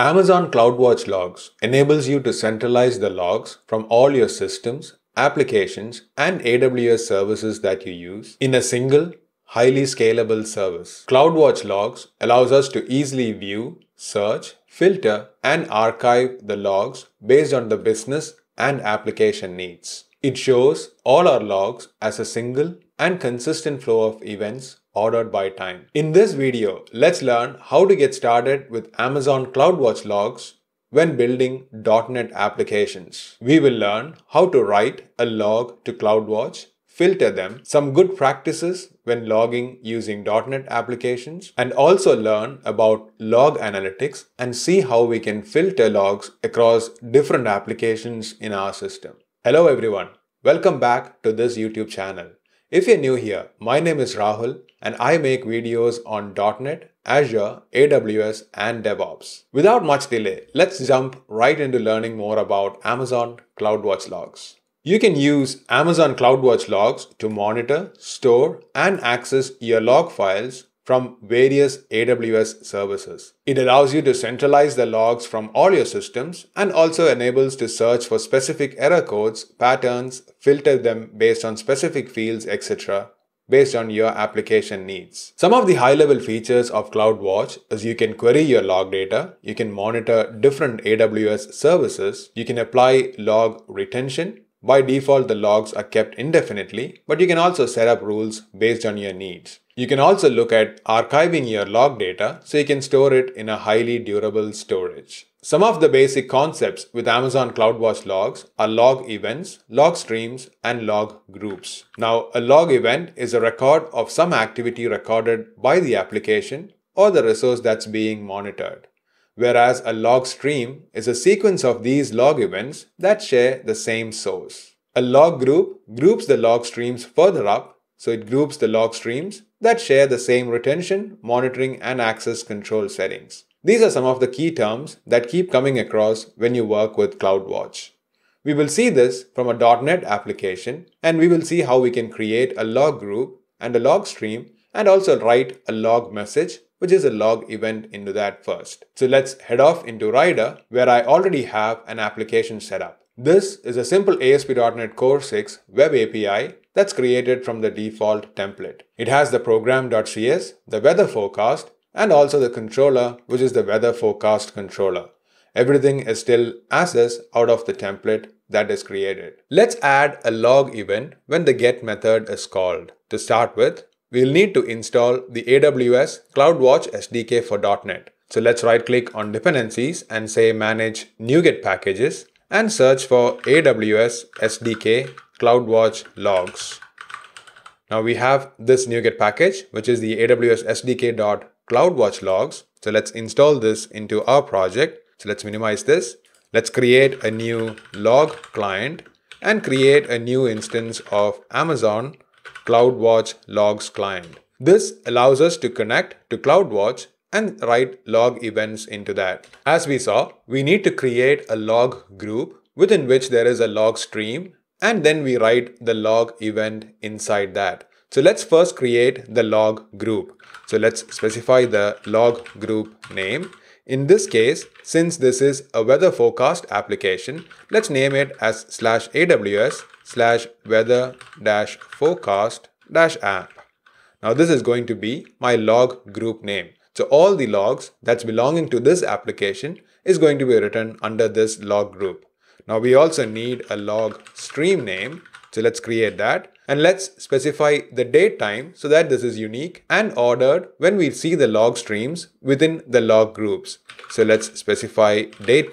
Amazon CloudWatch Logs enables you to centralize the logs from all your systems, applications, and AWS services that you use in a single, highly scalable service. CloudWatch Logs allows us to easily view, search, filter, and archive the logs based on the business and application needs. It shows all our logs as a single and consistent flow of events ordered by time. In this video, let's learn how to get started with Amazon CloudWatch logs when building .NET applications. We will learn how to write a log to CloudWatch, filter them, some good practices when logging using .NET applications, and also learn about log analytics and see how we can filter logs across different applications in our system. Hello everyone, welcome back to this YouTube channel. If you're new here, my name is Rahul and I make videos on .NET, Azure, AWS and DevOps. Without much delay, let's jump right into learning more about Amazon CloudWatch logs. You can use Amazon CloudWatch logs to monitor, store and access your log files from various AWS services. It allows you to centralize the logs from all your systems and also enables to search for specific error codes, patterns, filter them based on specific fields, etc. based on your application needs. Some of the high-level features of CloudWatch is you can query your log data, you can monitor different AWS services, you can apply log retention, by default, the logs are kept indefinitely, but you can also set up rules based on your needs. You can also look at archiving your log data so you can store it in a highly durable storage. Some of the basic concepts with Amazon CloudWatch logs are log events, log streams, and log groups. Now, a log event is a record of some activity recorded by the application or the resource that's being monitored whereas a log stream is a sequence of these log events that share the same source. A log group groups the log streams further up, so it groups the log streams that share the same retention, monitoring, and access control settings. These are some of the key terms that keep coming across when you work with CloudWatch. We will see this from a .NET application and we will see how we can create a log group and a log stream and also write a log message which is a log event into that first. So let's head off into Rider where I already have an application set up. This is a simple ASP.NET Core 6 web API that's created from the default template. It has the program.cs, the weather forecast, and also the controller, which is the weather forecast controller. Everything is still as is out of the template that is created. Let's add a log event when the get method is called. To start with, We'll need to install the AWS CloudWatch SDK for .NET. So let's right click on dependencies and say manage NuGet packages and search for AWS SDK CloudWatch logs. Now we have this NuGet package, which is the AWS SDK.CloudWatch logs. So let's install this into our project. So let's minimize this. Let's create a new log client and create a new instance of Amazon CloudWatch logs client. This allows us to connect to CloudWatch and write log events into that. As we saw, we need to create a log group within which there is a log stream and then we write the log event inside that. So let's first create the log group. So let's specify the log group name. In this case, since this is a weather forecast application, let's name it as slash AWS slash weather dash forecast dash app. Now this is going to be my log group name. So all the logs that's belonging to this application is going to be written under this log group. Now we also need a log stream name. So let's create that and let's specify the date time so that this is unique and ordered when we see the log streams within the log groups. So let's specify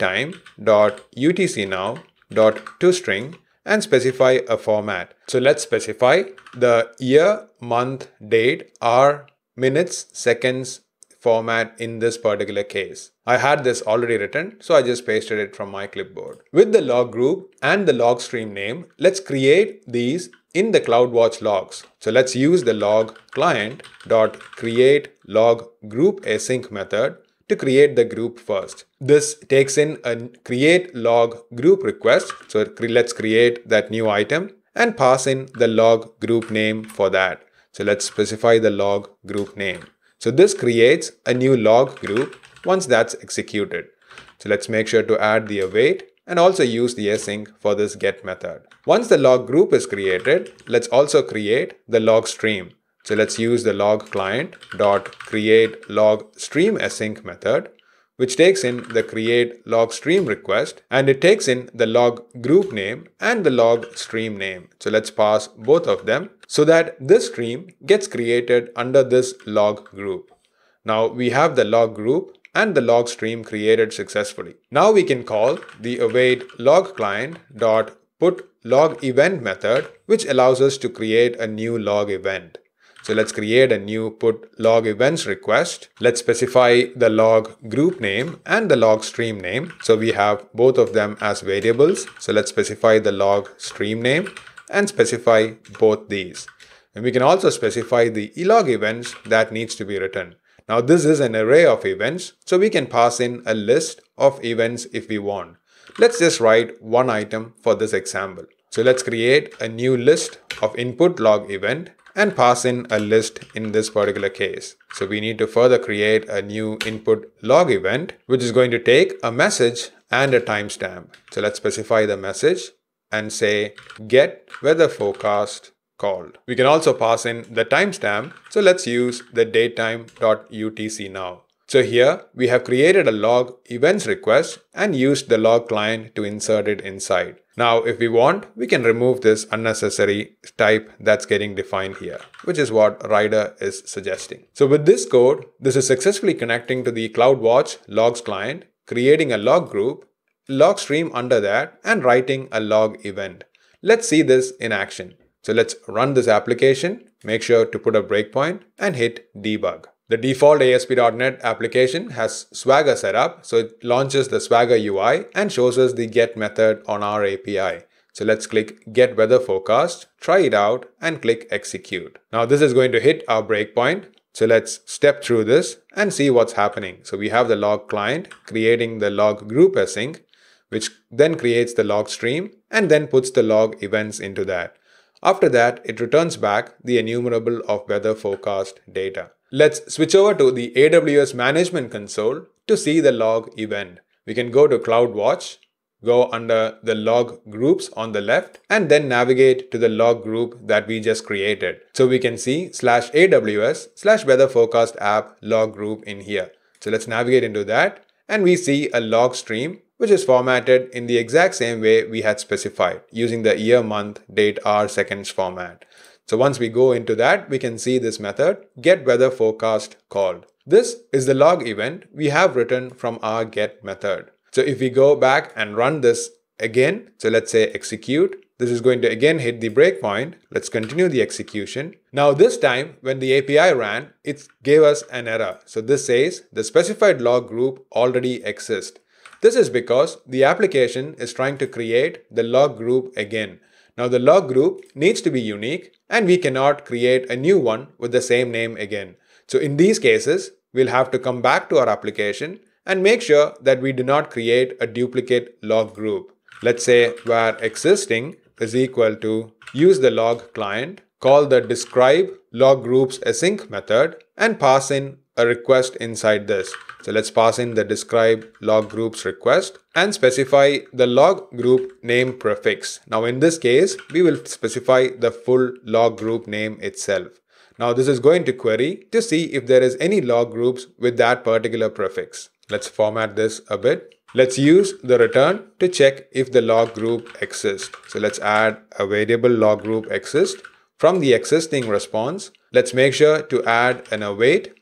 time dot utc now dot string and specify a format. So let's specify the year, month, date, hour, minutes, seconds format in this particular case. I had this already written, so I just pasted it from my clipboard. With the log group and the log stream name, let's create these in the CloudWatch logs. So let's use the log client dot create log group async method to create the group first. This takes in a create log group request. So let's create that new item and pass in the log group name for that. So let's specify the log group name. So this creates a new log group once that's executed. So let's make sure to add the await and also use the async for this get method. Once the log group is created, let's also create the log stream. So let's use the log client dot create log stream async method, which takes in the create log stream request and it takes in the log group name and the log stream name. So let's pass both of them so that this stream gets created under this log group. Now we have the log group and the log stream created successfully. Now we can call the await log client dot put log event method, which allows us to create a new log event. So let's create a new put log events request. Let's specify the log group name and the log stream name. So we have both of them as variables. So let's specify the log stream name and specify both these. And we can also specify the elog events that needs to be written. Now this is an array of events, so we can pass in a list of events if we want. Let's just write one item for this example. So let's create a new list of input log event and pass in a list in this particular case. So we need to further create a new input log event, which is going to take a message and a timestamp. So let's specify the message and say get weather forecast called. We can also pass in the timestamp. So let's use the datetime.utc now. So here we have created a log events request and used the log client to insert it inside. Now if we want, we can remove this unnecessary type that's getting defined here, which is what Rider is suggesting. So with this code, this is successfully connecting to the CloudWatch logs client, creating a log group, log stream under that, and writing a log event. Let's see this in action. So let's run this application, make sure to put a breakpoint and hit debug. The default ASP.NET application has Swagger set up, so it launches the Swagger UI and shows us the get method on our API. So let's click get weather forecast, try it out and click execute. Now this is going to hit our breakpoint. So let's step through this and see what's happening. So we have the log client creating the log group async, which then creates the log stream and then puts the log events into that. After that, it returns back the enumerable of weather forecast data. Let's switch over to the AWS Management Console to see the log event. We can go to CloudWatch, go under the log groups on the left, and then navigate to the log group that we just created. So we can see slash AWS slash weather forecast app log group in here. So let's navigate into that and we see a log stream which is formatted in the exact same way we had specified using the year, month, date, hour, seconds format. So once we go into that, we can see this method get weather forecast called. This is the log event we have written from our get method. So if we go back and run this again, so let's say execute, this is going to again hit the breakpoint. Let's continue the execution. Now this time when the API ran, it gave us an error. So this says the specified log group already exists. This is because the application is trying to create the log group again. Now the log group needs to be unique and we cannot create a new one with the same name again. So in these cases, we'll have to come back to our application and make sure that we do not create a duplicate log group. Let's say where existing is equal to use the log client, call the describe log groups async method and pass in a request inside this. So let's pass in the describe log groups request and specify the log group name prefix. Now in this case, we will specify the full log group name itself. Now this is going to query to see if there is any log groups with that particular prefix. Let's format this a bit. Let's use the return to check if the log group exists. So let's add a variable log group exists. From the existing response, let's make sure to add an await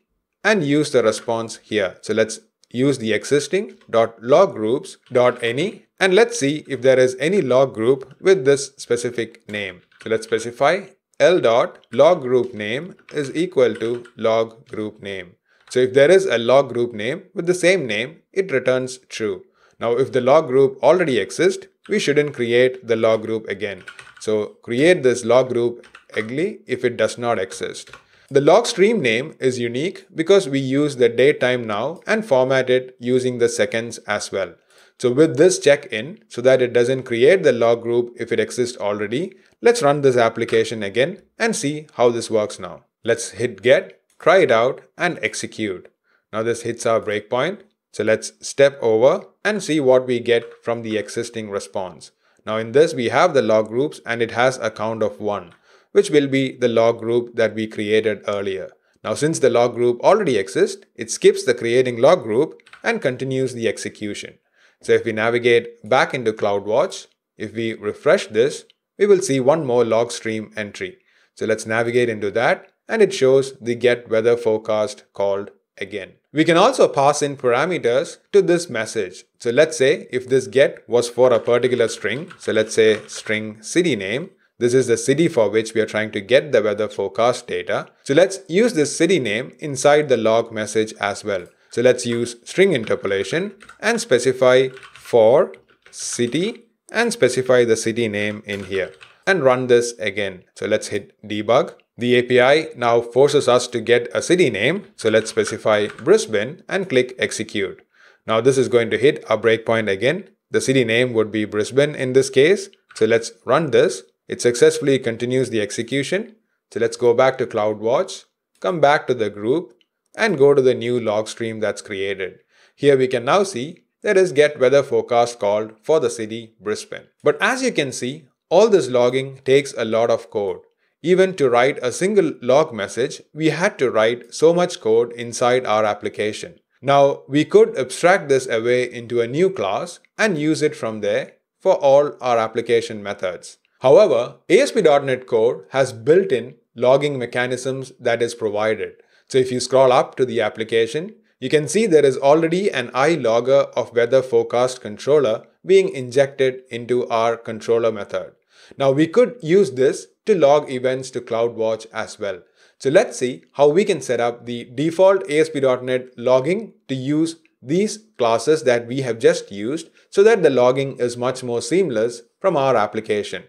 and use the response here. So let's use the existing dot log groups dot any and let's see if there is any log group with this specific name. So let's specify L dot log group name is equal to log group name. So if there is a log group name with the same name, it returns true. Now if the log group already exists, we shouldn't create the log group again. So create this log group egly if it does not exist. The log stream name is unique because we use the date time now and format it using the seconds as well. So with this check-in, so that it doesn't create the log group if it exists already, let's run this application again and see how this works now. Let's hit get, try it out and execute. Now this hits our breakpoint. So let's step over and see what we get from the existing response. Now in this, we have the log groups and it has a count of one which will be the log group that we created earlier. Now since the log group already exists, it skips the creating log group and continues the execution. So if we navigate back into CloudWatch, if we refresh this, we will see one more log stream entry. So let's navigate into that and it shows the get weather forecast called again. We can also pass in parameters to this message. So let's say if this get was for a particular string, so let's say string city name, this is the city for which we are trying to get the weather forecast data. So let's use this city name inside the log message as well. So let's use string interpolation and specify for city and specify the city name in here and run this again. So let's hit debug. The API now forces us to get a city name. So let's specify Brisbane and click execute. Now this is going to hit a breakpoint again. The city name would be Brisbane in this case. So let's run this it successfully continues the execution. So let's go back to CloudWatch, come back to the group and go to the new log stream that's created. Here we can now see there is get weather forecast called for the city Brisbane. But as you can see, all this logging takes a lot of code. Even to write a single log message, we had to write so much code inside our application. Now, we could abstract this away into a new class and use it from there for all our application methods. However, ASP.NET Core has built-in logging mechanisms that is provided. So if you scroll up to the application, you can see there is already an iLogger of weather forecast controller being injected into our controller method. Now we could use this to log events to CloudWatch as well. So let's see how we can set up the default ASP.NET logging to use these classes that we have just used so that the logging is much more seamless from our application.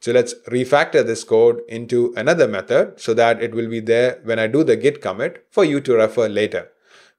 So let's refactor this code into another method so that it will be there when I do the git commit for you to refer later.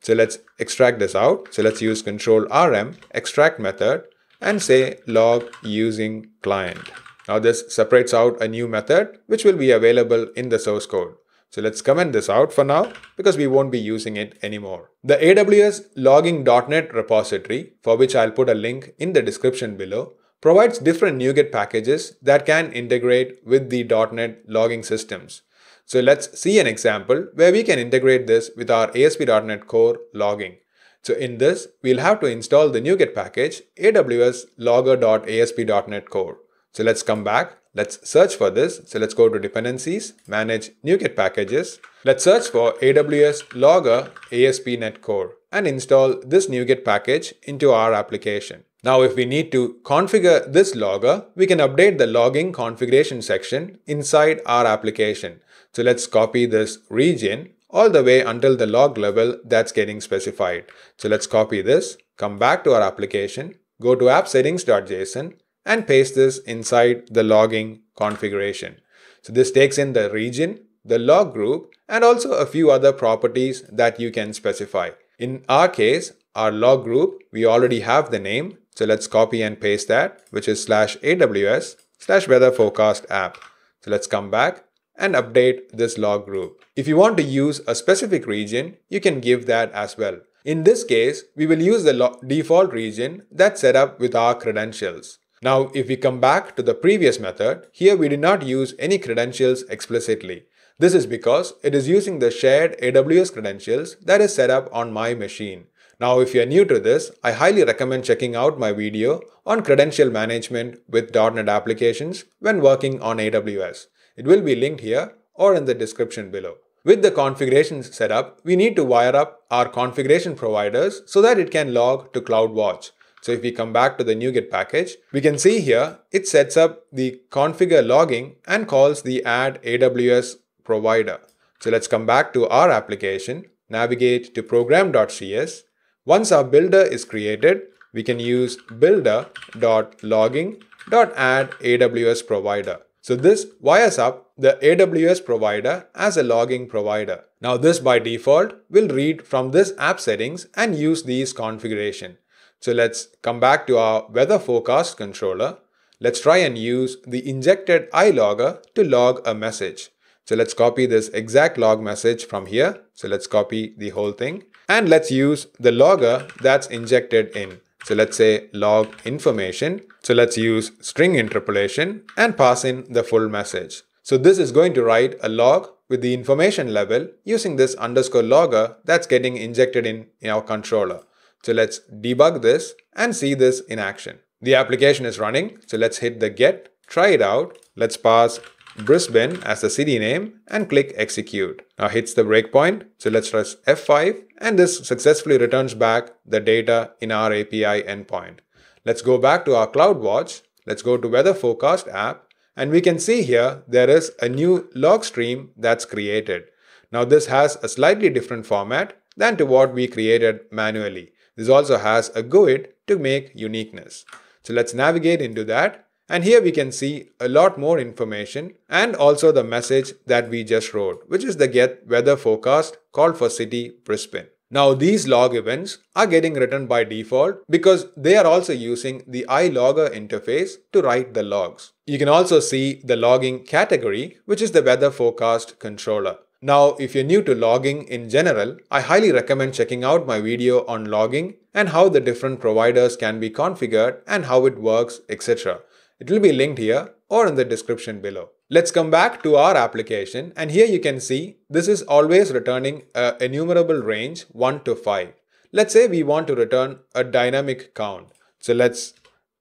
So let's extract this out. So let's use control RM, extract method, and say log using client. Now this separates out a new method, which will be available in the source code. So let's comment this out for now because we won't be using it anymore. The AWS logging.NET repository, for which I'll put a link in the description below, provides different NuGet packages that can integrate with the .NET logging systems. So let's see an example where we can integrate this with our ASP.NET Core logging. So in this, we'll have to install the NuGet package aws logger.asp.NET Core. So let's come back. Let's search for this. So let's go to dependencies, manage NuGet packages. Let's search for AWS logger ASP.NET Core and install this NuGet package into our application. Now if we need to configure this logger, we can update the logging configuration section inside our application. So let's copy this region all the way until the log level that's getting specified. So let's copy this, come back to our application, go to appsettings.json and paste this inside the logging configuration. So this takes in the region, the log group and also a few other properties that you can specify. In our case, our log group, we already have the name so let's copy and paste that, which is slash AWS slash weather forecast app. So let's come back and update this log group. If you want to use a specific region, you can give that as well. In this case, we will use the default region that's set up with our credentials. Now, if we come back to the previous method, here we did not use any credentials explicitly. This is because it is using the shared AWS credentials that is set up on my machine. Now, if you are new to this, I highly recommend checking out my video on credential management with .NET applications when working on AWS. It will be linked here or in the description below. With the configurations set up, we need to wire up our configuration providers so that it can log to CloudWatch. So if we come back to the NuGet package, we can see here it sets up the configure logging and calls the add AWS provider. So let's come back to our application, navigate to program.cs once our builder is created, we can use builder.logging.add AWS provider. So this wires up the AWS provider as a logging provider. Now this by default will read from this app settings and use these configuration. So let's come back to our weather forecast controller. Let's try and use the injected iLogger to log a message. So let's copy this exact log message from here. So let's copy the whole thing and let's use the logger that's injected in. So let's say log information. So let's use string interpolation and pass in the full message. So this is going to write a log with the information level using this underscore logger that's getting injected in, in our controller. So let's debug this and see this in action. The application is running. So let's hit the get, try it out. Let's pass Brisbane as the city name and click execute. Now hits the breakpoint, so let's press F5 and this successfully returns back the data in our API endpoint. Let's go back to our CloudWatch, let's go to weather forecast app and we can see here there is a new log stream that's created. Now this has a slightly different format than to what we created manually. This also has a GUID to make uniqueness. So let's navigate into that and here we can see a lot more information and also the message that we just wrote, which is the get weather forecast called for city Brisbane. Now these log events are getting written by default because they are also using the iLogger interface to write the logs. You can also see the logging category, which is the weather forecast controller. Now, if you're new to logging in general, I highly recommend checking out my video on logging and how the different providers can be configured and how it works, etc. It will be linked here or in the description below. Let's come back to our application and here you can see this is always returning an enumerable range 1 to 5. Let's say we want to return a dynamic count. So let's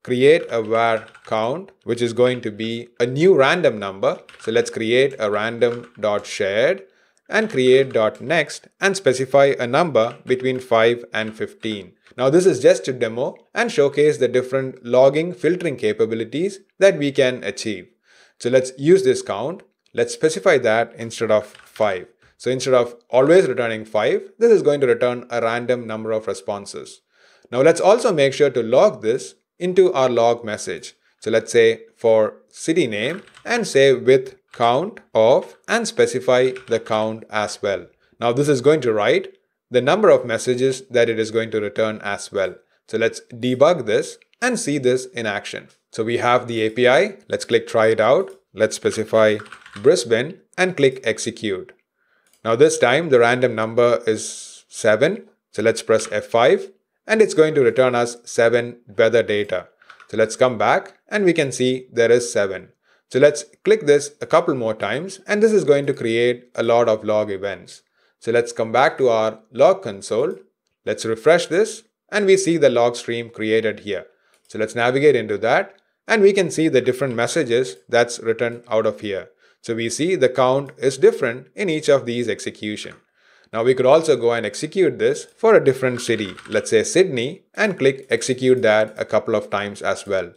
create a var count which is going to be a new random number. So let's create a random dot shared and create dot next and specify a number between 5 and 15. Now this is just a demo and showcase the different logging filtering capabilities that we can achieve. So let's use this count. Let's specify that instead of 5. So instead of always returning 5, this is going to return a random number of responses. Now let's also make sure to log this into our log message. So let's say for city name and say with count of and specify the count as well. Now this is going to write the number of messages that it is going to return as well. So let's debug this and see this in action. So we have the API. Let's click try it out. Let's specify Brisbane and click execute. Now this time the random number is 7. So let's press F5 and it's going to return us 7 weather data. So let's come back and we can see there is 7. So let's click this a couple more times and this is going to create a lot of log events. So let's come back to our log console. Let's refresh this and we see the log stream created here. So let's navigate into that and we can see the different messages that's written out of here. So we see the count is different in each of these execution. Now we could also go and execute this for a different city, let's say Sydney, and click execute that a couple of times as well.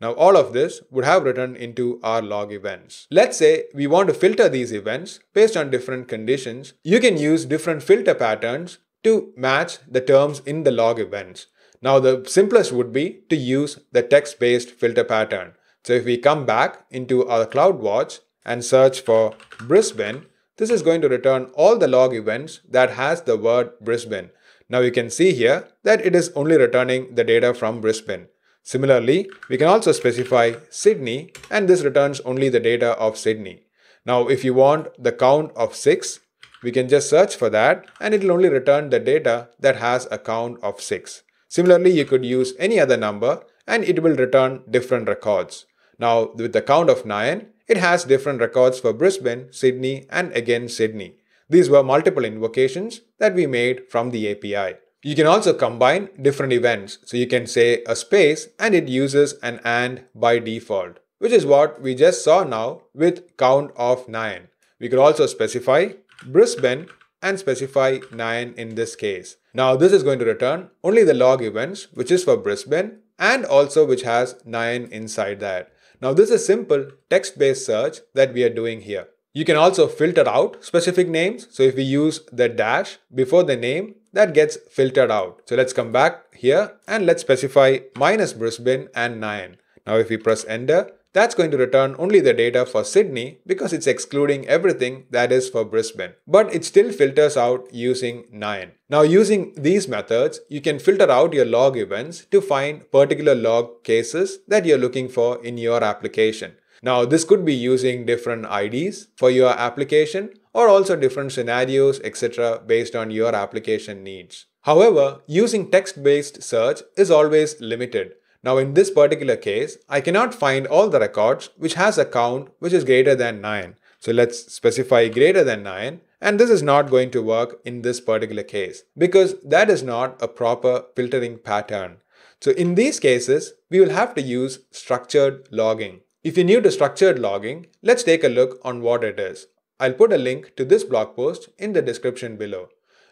Now all of this would have returned into our log events. Let's say we want to filter these events based on different conditions. You can use different filter patterns to match the terms in the log events. Now the simplest would be to use the text-based filter pattern. So if we come back into our CloudWatch and search for Brisbane, this is going to return all the log events that has the word Brisbane. Now you can see here that it is only returning the data from Brisbane. Similarly, we can also specify Sydney and this returns only the data of Sydney. Now, if you want the count of 6, we can just search for that and it will only return the data that has a count of 6. Similarly, you could use any other number and it will return different records. Now, with the count of 9, it has different records for Brisbane, Sydney and again Sydney. These were multiple invocations that we made from the API. You can also combine different events. So you can say a space and it uses an AND by default, which is what we just saw now with count of 9. We could also specify Brisbane and specify 9 in this case. Now this is going to return only the log events, which is for Brisbane and also which has 9 inside that. Now this is simple text-based search that we are doing here. You can also filter out specific names. So if we use the dash before the name, that gets filtered out. So let's come back here and let's specify minus Brisbane and 9. Now if we press enter, that's going to return only the data for Sydney because it's excluding everything that is for Brisbane. But it still filters out using 9. Now using these methods, you can filter out your log events to find particular log cases that you're looking for in your application. Now, this could be using different IDs for your application or also different scenarios, etc., based on your application needs. However, using text based search is always limited. Now, in this particular case, I cannot find all the records which has a count which is greater than 9. So let's specify greater than 9 and this is not going to work in this particular case because that is not a proper filtering pattern. So in these cases, we will have to use structured logging. If you're new to structured logging, let's take a look on what it is. I'll put a link to this blog post in the description below.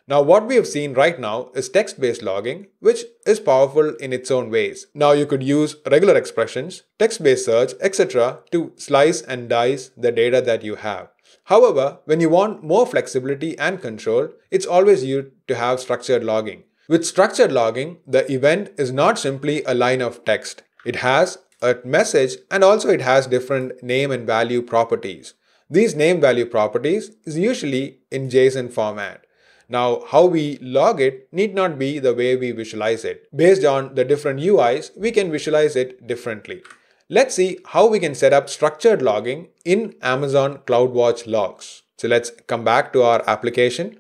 Now what we have seen right now is text-based logging, which is powerful in its own ways. Now you could use regular expressions, text-based search, etc. to slice and dice the data that you have. However, when you want more flexibility and control, it's always good to have structured logging. With structured logging, the event is not simply a line of text. It has a message and also it has different name and value properties. These name value properties is usually in JSON format. Now, how we log it need not be the way we visualize it. Based on the different UIs, we can visualize it differently. Let's see how we can set up structured logging in Amazon CloudWatch logs. So let's come back to our application.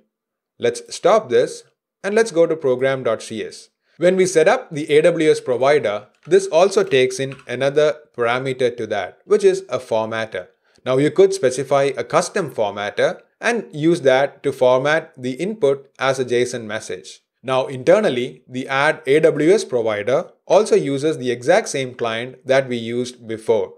Let's stop this and let's go to program.cs. When we set up the AWS provider, this also takes in another parameter to that, which is a formatter. Now you could specify a custom formatter and use that to format the input as a JSON message. Now internally, the add AWS provider also uses the exact same client that we used before.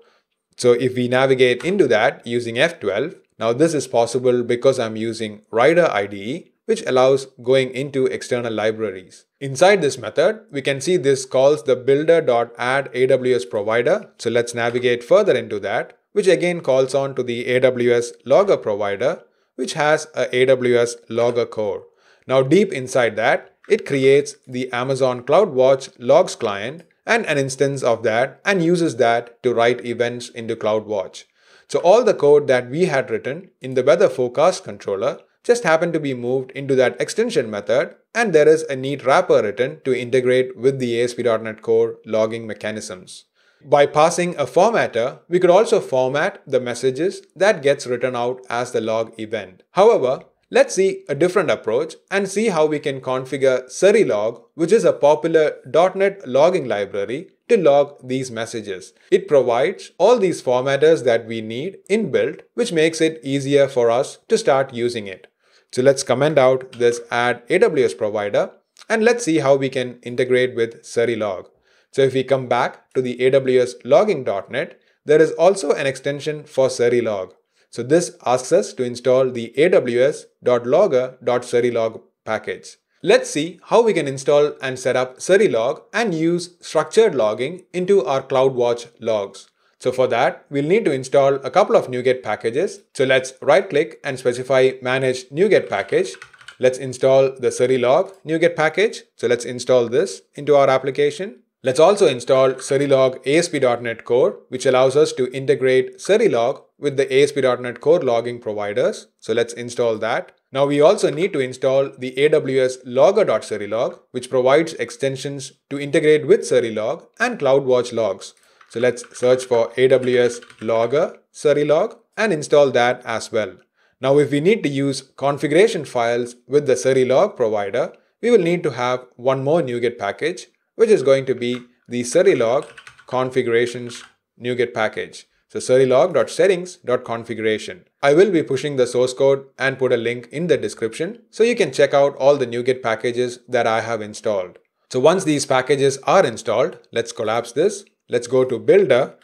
So if we navigate into that using F12, now this is possible because I'm using Rider IDE which allows going into external libraries. Inside this method, we can see this calls the builder.addAWSProvider. AWS provider. So let's navigate further into that, which again calls on to the AWS logger provider, which has a AWS logger core. Now deep inside that, it creates the Amazon CloudWatch logs client and an instance of that and uses that to write events into CloudWatch. So all the code that we had written in the weather forecast controller just happen to be moved into that extension method and there is a neat wrapper written to integrate with the ASP.NET Core logging mechanisms. By passing a formatter, we could also format the messages that gets written out as the log event. However, let's see a different approach and see how we can configure Serilog, which is a popular .NET logging library to log these messages. It provides all these formatters that we need inbuilt, which makes it easier for us to start using it. So let's comment out this add AWS provider and let's see how we can integrate with Serilog. So if we come back to the AWS logging.net, there is also an extension for Serilog. So this asks us to install the aws.logger.serilog package. Let's see how we can install and set up Serilog and use structured logging into our CloudWatch logs. So for that, we'll need to install a couple of NuGet packages. So let's right click and specify manage NuGet package. Let's install the Serilog NuGet package. So let's install this into our application. Let's also install Serilog ASP.NET Core, which allows us to integrate Serilog with the ASP.NET Core logging providers. So let's install that. Now we also need to install the AWS logger.serilog, which provides extensions to integrate with Serilog and CloudWatch logs. So let's search for AWS Logger, Serilog and install that as well. Now if we need to use configuration files with the Serilog provider, we will need to have one more NuGet package, which is going to be the Serilog configurations NuGet package. So serilog.settings.configuration. I will be pushing the source code and put a link in the description so you can check out all the NuGet packages that I have installed. So once these packages are installed, let's collapse this Let's go to builder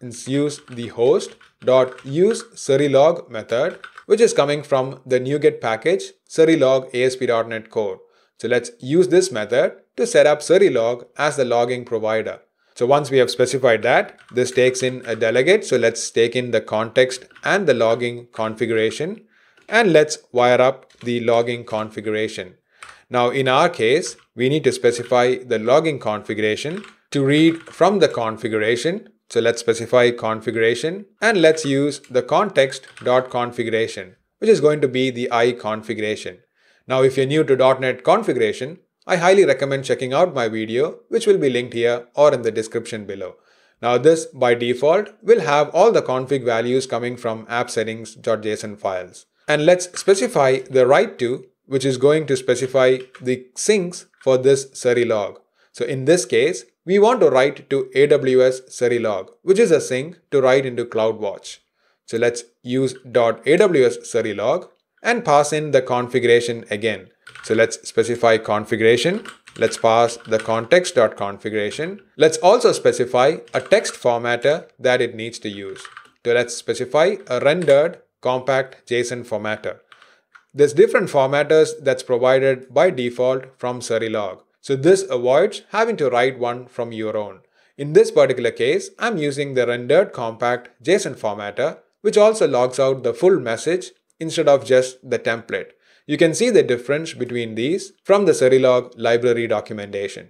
and use the host dot use serilog method, which is coming from the NuGet package serilog ASP.NET Core. So let's use this method to set up serilog as the logging provider. So once we have specified that, this takes in a delegate. So let's take in the context and the logging configuration and let's wire up the logging configuration. Now in our case, we need to specify the logging configuration to read from the configuration. So let's specify configuration and let's use the context.configuration, which is going to be the I configuration. Now, if you're new to .NET configuration, I highly recommend checking out my video, which will be linked here or in the description below. Now this by default will have all the config values coming from app files. And let's specify the write to, which is going to specify the syncs for this Suri log. So in this case, we want to write to AWS Serilog, which is a sync to write into CloudWatch. So let's use .aws serilog and pass in the configuration again. So let's specify configuration. Let's pass the context.configuration. Let's also specify a text formatter that it needs to use. So let's specify a rendered compact JSON formatter. There's different formatters that's provided by default from Serilog. So this avoids having to write one from your own. In this particular case, I'm using the rendered compact JSON formatter, which also logs out the full message instead of just the template. You can see the difference between these from the Serilog library documentation.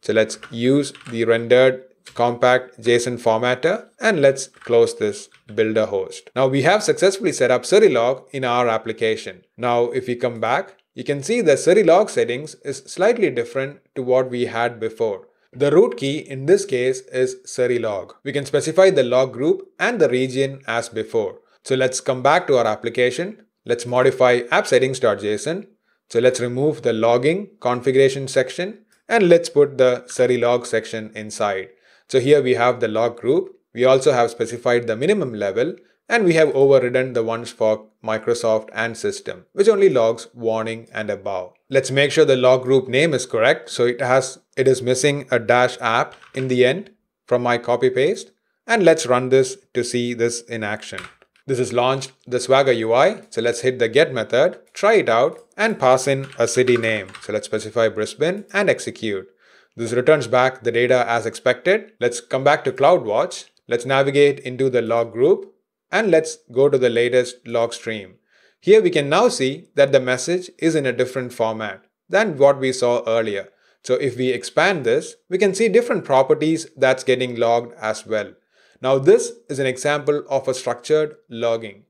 So let's use the rendered compact JSON formatter and let's close this builder host. Now we have successfully set up Serilog in our application. Now if we come back you can see the Serilog settings is slightly different to what we had before. The root key in this case is Serilog. We can specify the log group and the region as before. So let's come back to our application. Let's modify appsettings.json. So let's remove the logging configuration section and let's put the Serilog section inside. So here we have the log group. We also have specified the minimum level and we have overridden the ones for Microsoft and system, which only logs warning and above. Let's make sure the log group name is correct. So it has it is missing a dash app in the end from my copy paste. And let's run this to see this in action. This is launched the Swagger UI. So let's hit the get method, try it out and pass in a city name. So let's specify Brisbane and execute. This returns back the data as expected. Let's come back to CloudWatch. Let's navigate into the log group and let's go to the latest log stream. Here we can now see that the message is in a different format than what we saw earlier. So if we expand this, we can see different properties that's getting logged as well. Now this is an example of a structured logging.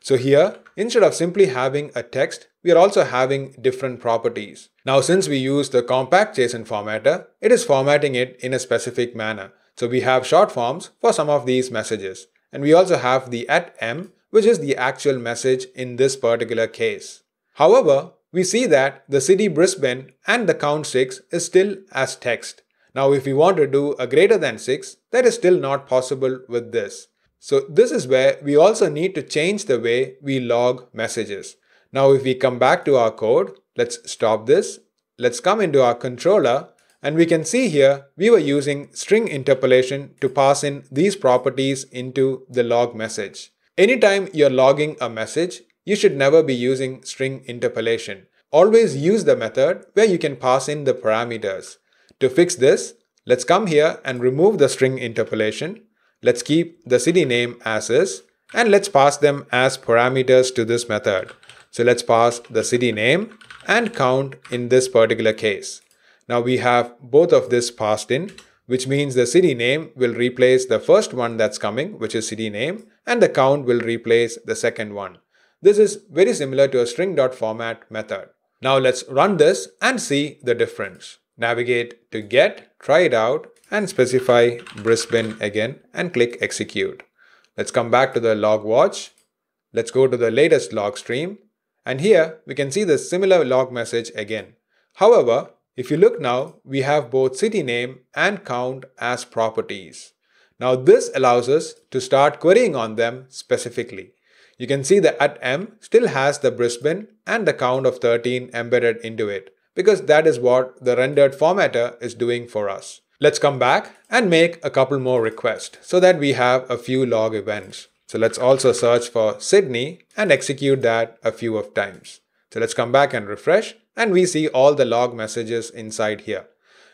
So here, instead of simply having a text, we are also having different properties. Now since we use the compact JSON formatter, it is formatting it in a specific manner. So we have short forms for some of these messages. And we also have the at m, which is the actual message in this particular case. However, we see that the city Brisbane and the count 6 is still as text. Now if we want to do a greater than 6, that is still not possible with this. So this is where we also need to change the way we log messages. Now if we come back to our code, let's stop this. Let's come into our controller and we can see here, we were using string interpolation to pass in these properties into the log message. Anytime you're logging a message, you should never be using string interpolation. Always use the method where you can pass in the parameters. To fix this, let's come here and remove the string interpolation. Let's keep the city name as is and let's pass them as parameters to this method. So let's pass the city name and count in this particular case. Now we have both of this passed in, which means the city name will replace the first one that's coming, which is city name, and the count will replace the second one. This is very similar to a string.format method. Now let's run this and see the difference. Navigate to get, try it out, and specify Brisbane again and click execute. Let's come back to the log watch. Let's go to the latest log stream. And here we can see the similar log message again. However, if you look now, we have both city name and count as properties. Now this allows us to start querying on them specifically. You can see the at m still has the Brisbane and the count of 13 embedded into it because that is what the rendered formatter is doing for us. Let's come back and make a couple more requests so that we have a few log events. So let's also search for Sydney and execute that a few of times. So let's come back and refresh and we see all the log messages inside here.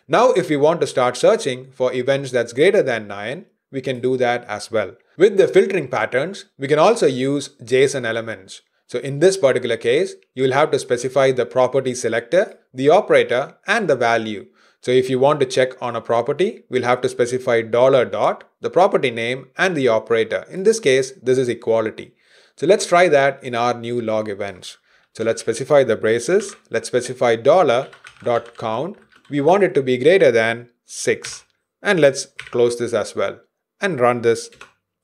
Now if we want to start searching for events that's greater than 9, we can do that as well. With the filtering patterns, we can also use JSON elements. So in this particular case, you will have to specify the property selector, the operator, and the value. So if you want to check on a property, we'll have to specify dollar dot, the property name, and the operator. In this case, this is equality. So let's try that in our new log events. So let's specify the braces. Let's specify dollar dot count. We want it to be greater than 6. And let's close this as well and run this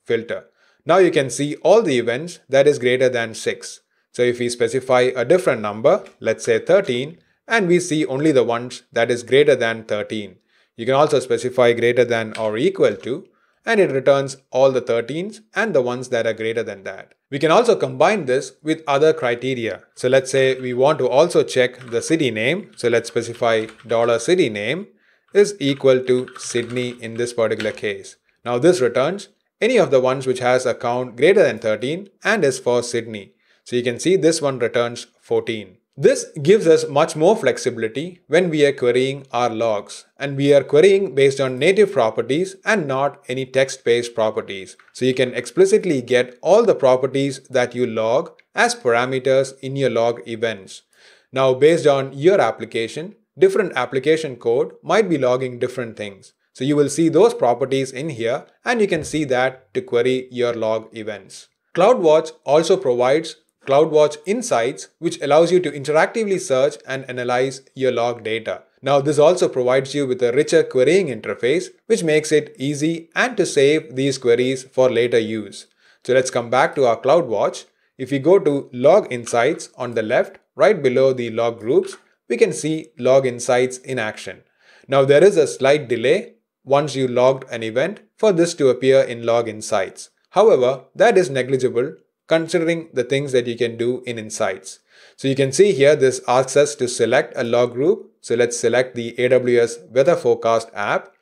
filter. Now you can see all the events that is greater than 6. So if we specify a different number, let's say 13, and we see only the ones that is greater than 13. You can also specify greater than or equal to and it returns all the 13s and the ones that are greater than that. We can also combine this with other criteria. So let's say we want to also check the city name. So let's specify dollar city name is equal to Sydney in this particular case. Now this returns any of the ones which has a count greater than 13 and is for Sydney. So you can see this one returns 14. This gives us much more flexibility when we are querying our logs and we are querying based on native properties and not any text-based properties. So you can explicitly get all the properties that you log as parameters in your log events. Now based on your application, different application code might be logging different things. So you will see those properties in here and you can see that to query your log events. CloudWatch also provides CloudWatch Insights, which allows you to interactively search and analyze your log data. Now, this also provides you with a richer querying interface, which makes it easy and to save these queries for later use. So let's come back to our CloudWatch. If we go to Log Insights on the left, right below the log groups, we can see Log Insights in action. Now, there is a slight delay once you logged an event for this to appear in Log Insights. However, that is negligible considering the things that you can do in Insights. So you can see here, this asks us to select a log group. So let's select the AWS Weather Forecast app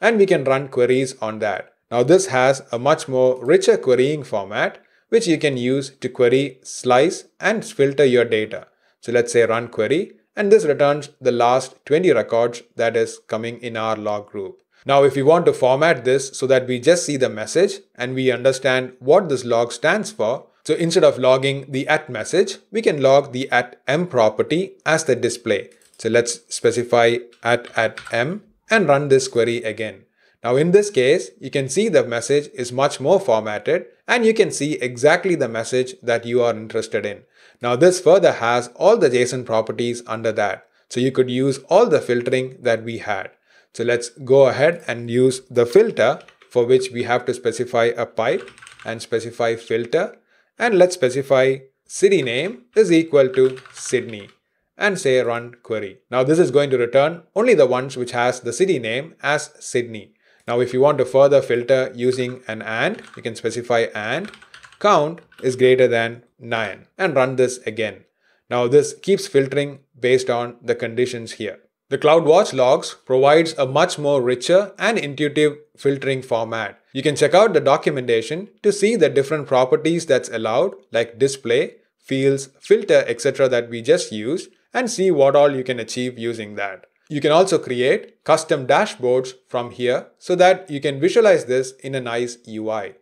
and we can run queries on that. Now this has a much more richer querying format which you can use to query, slice and filter your data. So let's say run query and this returns the last 20 records that is coming in our log group. Now, if we want to format this so that we just see the message and we understand what this log stands for, so instead of logging the at message, we can log the at m property as the display. So let's specify at at m and run this query again. Now in this case, you can see the message is much more formatted and you can see exactly the message that you are interested in. Now this further has all the JSON properties under that. So you could use all the filtering that we had. So let's go ahead and use the filter for which we have to specify a pipe and specify filter and let's specify city name is equal to Sydney and say run query. Now this is going to return only the ones which has the city name as Sydney. Now if you want to further filter using an AND, you can specify AND count is greater than 9 and run this again. Now this keeps filtering based on the conditions here. The CloudWatch logs provides a much more richer and intuitive filtering format. You can check out the documentation to see the different properties that's allowed like display, fields, filter, etc. that we just used and see what all you can achieve using that. You can also create custom dashboards from here so that you can visualize this in a nice UI.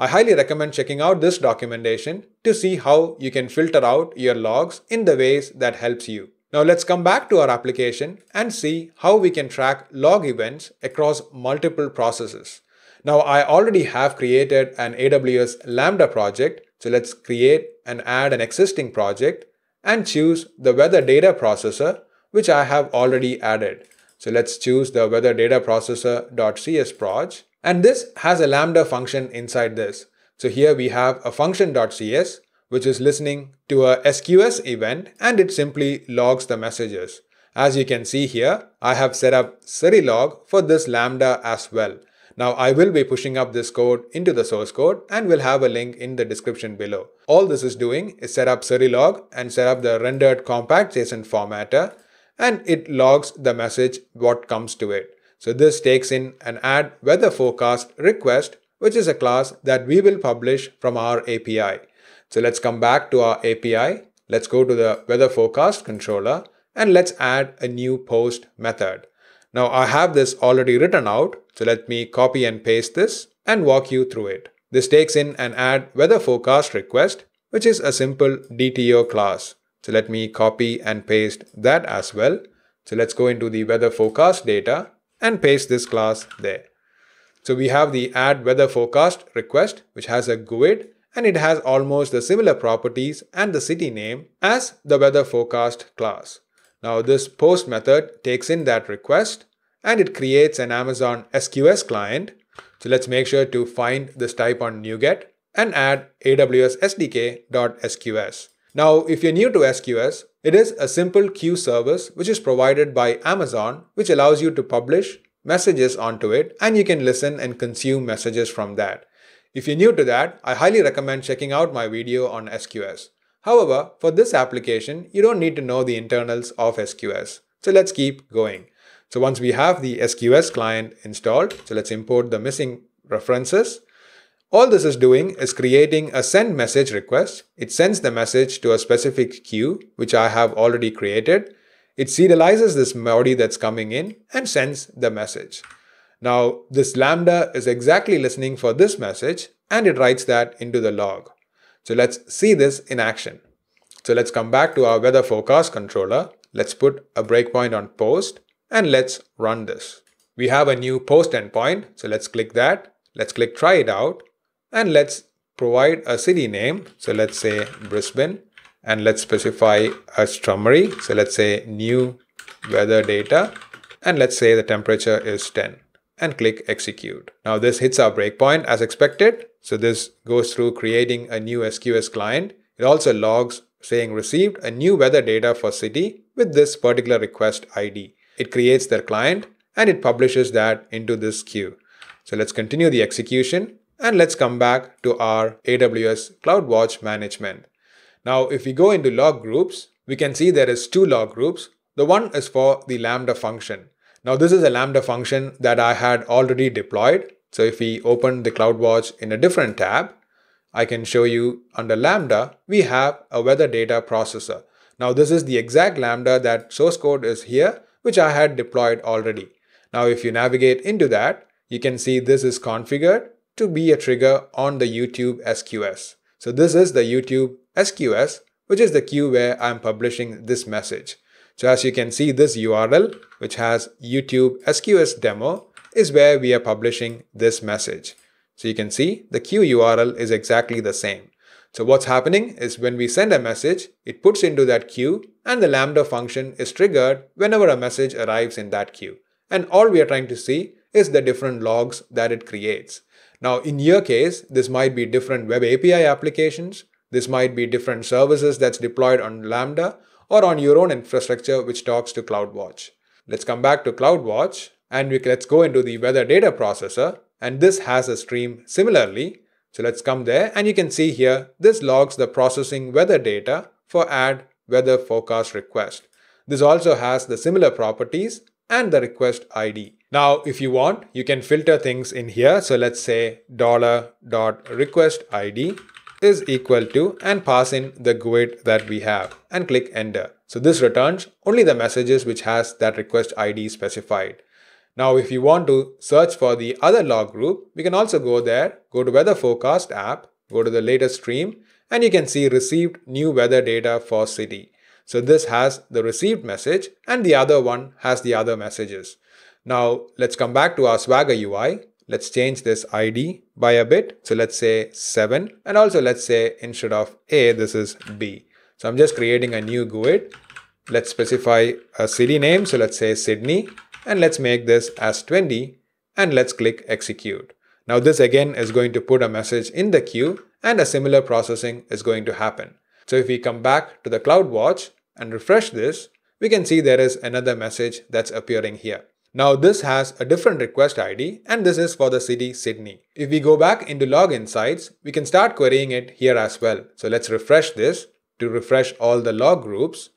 I highly recommend checking out this documentation to see how you can filter out your logs in the ways that helps you. Now let's come back to our application and see how we can track log events across multiple processes. Now I already have created an AWS Lambda project. So let's create and add an existing project and choose the weather data processor, which I have already added. So let's choose the weather data processor.csproj. And this has a Lambda function inside this. So here we have a function.cs which is listening to a SQS event and it simply logs the messages. As you can see here, I have set up Serilog for this Lambda as well. Now I will be pushing up this code into the source code and will have a link in the description below. All this is doing is set up Serilog and set up the rendered compact JSON formatter and it logs the message what comes to it. So this takes in an add weather forecast request which is a class that we will publish from our API. So let's come back to our API. Let's go to the weather forecast controller and let's add a new post method. Now I have this already written out. So let me copy and paste this and walk you through it. This takes in an add weather forecast request, which is a simple DTO class. So let me copy and paste that as well. So let's go into the weather forecast data and paste this class there. So we have the add weather forecast request, which has a GUID and it has almost the similar properties and the city name as the weather forecast class. Now this post method takes in that request and it creates an Amazon SQS client. So let's make sure to find this type on NuGet and add AWS SDK.sqs. Now, if you're new to SQS, it is a simple queue service which is provided by Amazon, which allows you to publish messages onto it and you can listen and consume messages from that. If you're new to that, I highly recommend checking out my video on SQS. However, for this application, you don't need to know the internals of SQS. So let's keep going. So once we have the SQS client installed, so let's import the missing references. All this is doing is creating a send message request. It sends the message to a specific queue, which I have already created. It serializes this body that's coming in and sends the message. Now, this lambda is exactly listening for this message and it writes that into the log. So let's see this in action. So let's come back to our weather forecast controller. Let's put a breakpoint on post and let's run this. We have a new post endpoint. So let's click that. Let's click try it out and let's provide a city name. So let's say Brisbane and let's specify a summary. So let's say new weather data and let's say the temperature is 10 and click execute. Now this hits our breakpoint as expected. So this goes through creating a new SQS client. It also logs saying received a new weather data for city with this particular request ID. It creates their client and it publishes that into this queue. So let's continue the execution and let's come back to our AWS CloudWatch management. Now, if we go into log groups, we can see there is two log groups. The one is for the Lambda function. Now this is a Lambda function that I had already deployed. So if we open the CloudWatch in a different tab, I can show you under Lambda, we have a weather data processor. Now this is the exact Lambda that source code is here, which I had deployed already. Now if you navigate into that, you can see this is configured to be a trigger on the YouTube SQS. So this is the YouTube SQS, which is the queue where I'm publishing this message. So as you can see, this URL, which has YouTube SQS demo, is where we are publishing this message. So you can see the queue URL is exactly the same. So what's happening is when we send a message, it puts into that queue and the Lambda function is triggered whenever a message arrives in that queue. And all we are trying to see is the different logs that it creates. Now, in your case, this might be different web API applications. This might be different services that's deployed on Lambda or on your own infrastructure which talks to CloudWatch. Let's come back to CloudWatch and we, let's go into the weather data processor and this has a stream similarly. So let's come there and you can see here this logs the processing weather data for add weather forecast request. This also has the similar properties and the request ID. Now if you want you can filter things in here so let's say dollar dot request ID is equal to and pass in the GUID that we have and click enter. So this returns only the messages which has that request ID specified. Now if you want to search for the other log group, we can also go there, go to weather forecast app, go to the latest stream and you can see received new weather data for city. So this has the received message and the other one has the other messages. Now let's come back to our Swagger UI let's change this ID by a bit. So let's say 7 and also let's say instead of A, this is B. So I'm just creating a new GUID. Let's specify a city name. So let's say Sydney and let's make this as 20 and let's click execute. Now this again is going to put a message in the queue and a similar processing is going to happen. So if we come back to the CloudWatch and refresh this, we can see there is another message that's appearing here. Now this has a different request ID and this is for the city Sydney. If we go back into log insights, we can start querying it here as well. So let's refresh this to refresh all the log groups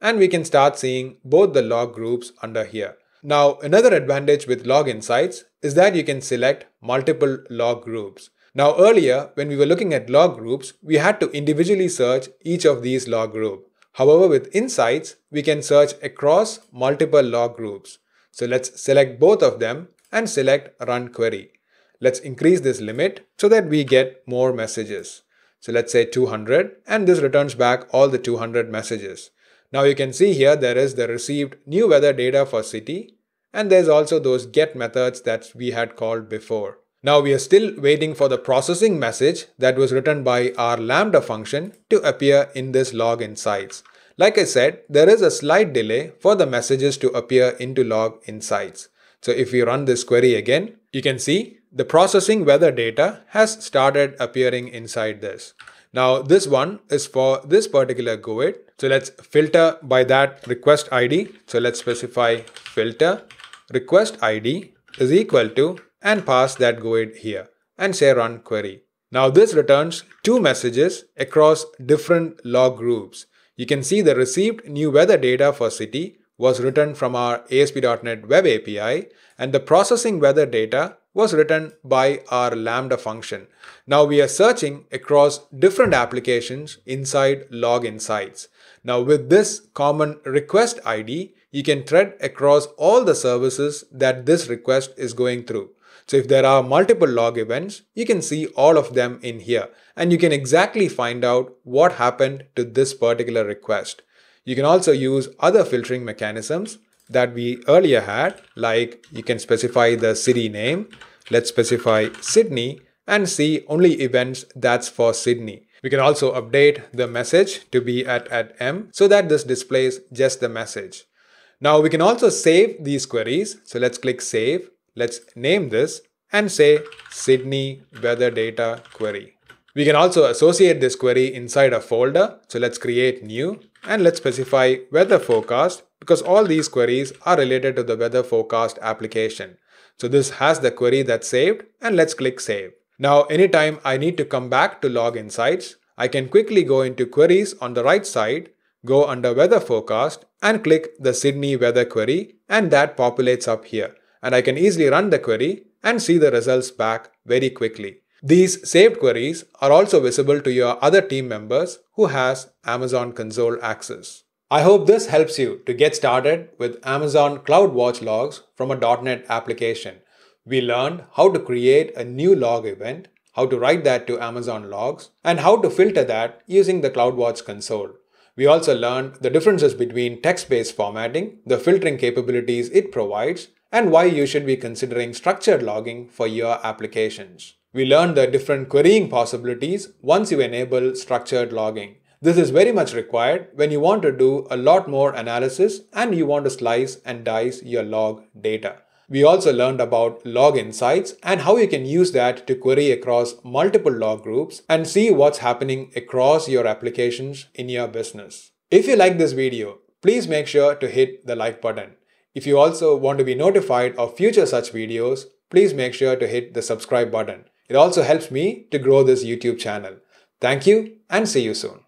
and we can start seeing both the log groups under here. Now another advantage with log insights is that you can select multiple log groups. Now earlier when we were looking at log groups, we had to individually search each of these log group. However with insights, we can search across multiple log groups. So let's select both of them and select run query. Let's increase this limit so that we get more messages. So let's say 200 and this returns back all the 200 messages. Now you can see here there is the received new weather data for city and there's also those get methods that we had called before. Now we are still waiting for the processing message that was written by our lambda function to appear in this log insights. Like I said, there is a slight delay for the messages to appear into log insights. So if we run this query again, you can see the processing weather data has started appearing inside this. Now this one is for this particular goit. So let's filter by that request ID. So let's specify filter request ID is equal to and pass that goit here and say run query. Now this returns two messages across different log groups. You can see the received new weather data for city was written from our ASP.NET Web API and the processing weather data was written by our Lambda function. Now we are searching across different applications inside Log Insights. Now with this common request ID, you can thread across all the services that this request is going through. So if there are multiple log events, you can see all of them in here and you can exactly find out what happened to this particular request. You can also use other filtering mechanisms that we earlier had, like you can specify the city name, let's specify Sydney and see only events that's for Sydney. We can also update the message to be at, at M so that this displays just the message. Now we can also save these queries. So let's click save Let's name this and say Sydney weather data query. We can also associate this query inside a folder. So let's create new and let's specify weather forecast because all these queries are related to the weather forecast application. So this has the query that's saved and let's click save. Now anytime I need to come back to log insights, I can quickly go into queries on the right side, go under weather forecast and click the Sydney weather query and that populates up here and I can easily run the query and see the results back very quickly. These saved queries are also visible to your other team members who has Amazon console access. I hope this helps you to get started with Amazon CloudWatch logs from a .NET application. We learned how to create a new log event, how to write that to Amazon logs, and how to filter that using the CloudWatch console. We also learned the differences between text-based formatting, the filtering capabilities it provides, and why you should be considering structured logging for your applications. We learned the different querying possibilities once you enable structured logging. This is very much required when you want to do a lot more analysis and you want to slice and dice your log data. We also learned about log insights and how you can use that to query across multiple log groups and see what's happening across your applications in your business. If you like this video, please make sure to hit the like button. If you also want to be notified of future such videos, please make sure to hit the subscribe button. It also helps me to grow this YouTube channel. Thank you and see you soon.